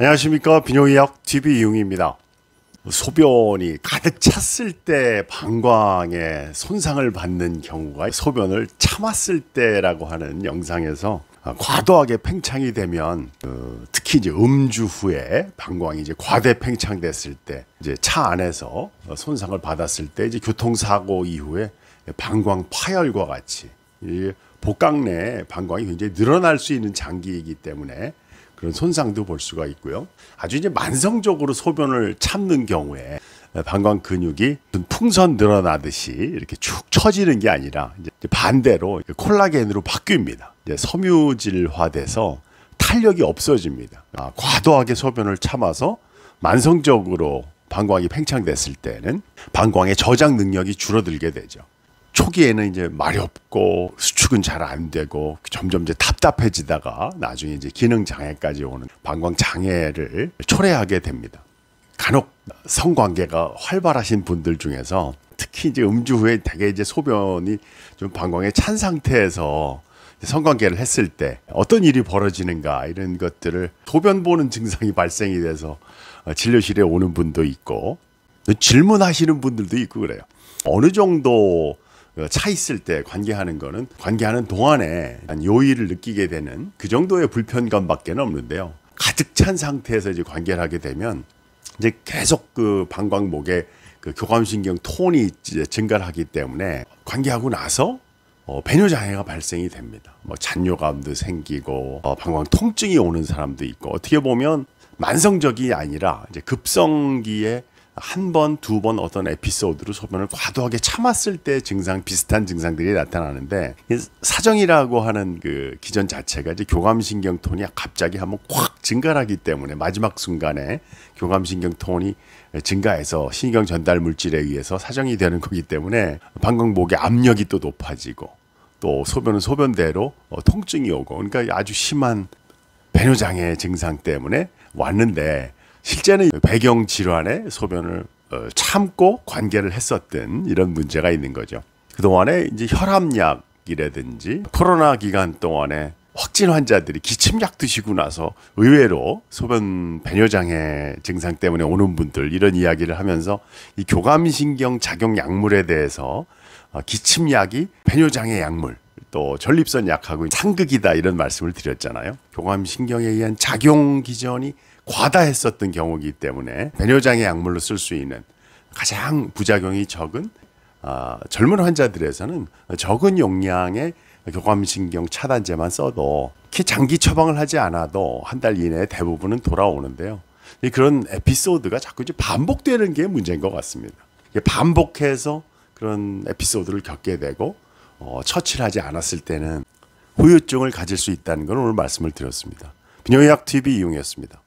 안녕하십니까 비뇨기학 TV 이용입니다. 소변이 가득 찼을 때 방광에 손상을 받는 경우가 소변을 참았을 때라고 하는 영상에서 과도하게 팽창이 되면 그, 특히 이제 음주 후에 방광이 이제 과대 팽창됐을 때 이제 차 안에서 손상을 받았을 때 이제 교통사고 이후에 방광 파열과 같이 복강 내 방광이 굉장히 늘어날 수 있는 장기이기 때문에 그런 손상도 볼 수가 있고요. 아주 이제 만성적으로 소변을 참는 경우에 방광 근육이 풍선 늘어나듯이 이렇게 축 처지는 게 아니라 이제 반대로 콜라겐으로 바뀝니다. 섬유질화돼서 탄력이 없어집니다. 아, 과도하게 소변을 참아서 만성적으로 방광이 팽창됐을 때는 방광의 저장 능력이 줄어들게 되죠. 초기에는 이제 말이 없고 수축은 잘 안 되고 점점 이제 답답해지다가 나중에 이제 기능 장애까지 오는 방광 장애를 초래하게 됩니다. 간혹 성관계가 활발하신 분들 중에서 특히 이제 음주 후에 대개 이제 소변이 좀 방광에 찬 상태에서 성관계를 했을 때 어떤 일이 벌어지는가 이런 것들을 소변 보는 증상이 발생이 돼서 어, 진료실에 오는 분도 있고 질문하시는 분들도 있고 그래요. 어느 정도 그 차 있을 때 관계하는 거는 관계하는 동안에 요일을 느끼게 되는 그 정도의 불편감밖에 는 없는데요. 가득 찬 상태에서 이제 관계를 하게 되면 이제 계속 그 방광목에 그 교감신경 톤이 증가하기 를 때문에 관계하고 나서 어, 배뇨 장애가 발생이 됩니다. 뭐 잔뇨감도 생기고 어, 방광 통증이 오는 사람도 있고 어떻게 보면 만성적이 아니라 이제 급성기에 한 번, 두 번 어떤 에피소드로 소변을 과도하게 참았을 때 증상 비슷한 증상들이 나타나는데 사정이라고 하는 그 기전 자체가 이제 교감신경톤이 갑자기 한번 확 증가하기 때문에 마지막 순간에 교감신경톤이 증가해서 신경 전달 물질에 의해서 사정이 되는 거기 때문에 방광목의 압력이 또 높아지고 또 소변은 소변대로 어, 통증이 오고 그러니까 아주 심한 배뇨장애 증상 때문에 왔는데 실제는 배경 질환의 소변을 어, 참고 관계를 했었던 이런 문제가 있는 거죠. 그동안에 이제 혈압약이라든지 코로나 기간 동안에 확진 환자들이 기침약 드시고 나서 의외로 소변 배뇨장애 증상 때문에 오는 분들 이런 이야기를 하면서 이 교감신경 작용 약물에 대해서 어, 기침약이 배뇨장애 약물 또 전립선 약하고 상극이다 이런 말씀을 드렸잖아요. 교감신경에 의한 작용 기전이 과다했었던 경우이기 때문에 배뇨장애 약물로 쓸 수 있는 가장 부작용이 적은 아, 젊은 환자들에서는 적은 용량의 교감신경 차단제만 써도 장기 처방을 하지 않아도 한 달 이내에 대부분은 돌아오는데요. 그런 에피소드가 자꾸 이제 반복되는 게 문제인 것 같습니다. 반복해서 그런 에피소드를 겪게 되고 어, 처치를 하지 않았을 때는 후유증을 가질 수 있다는 걸 오늘 말씀을 드렸습니다. 비뇨의학 TV 이용이었습니다.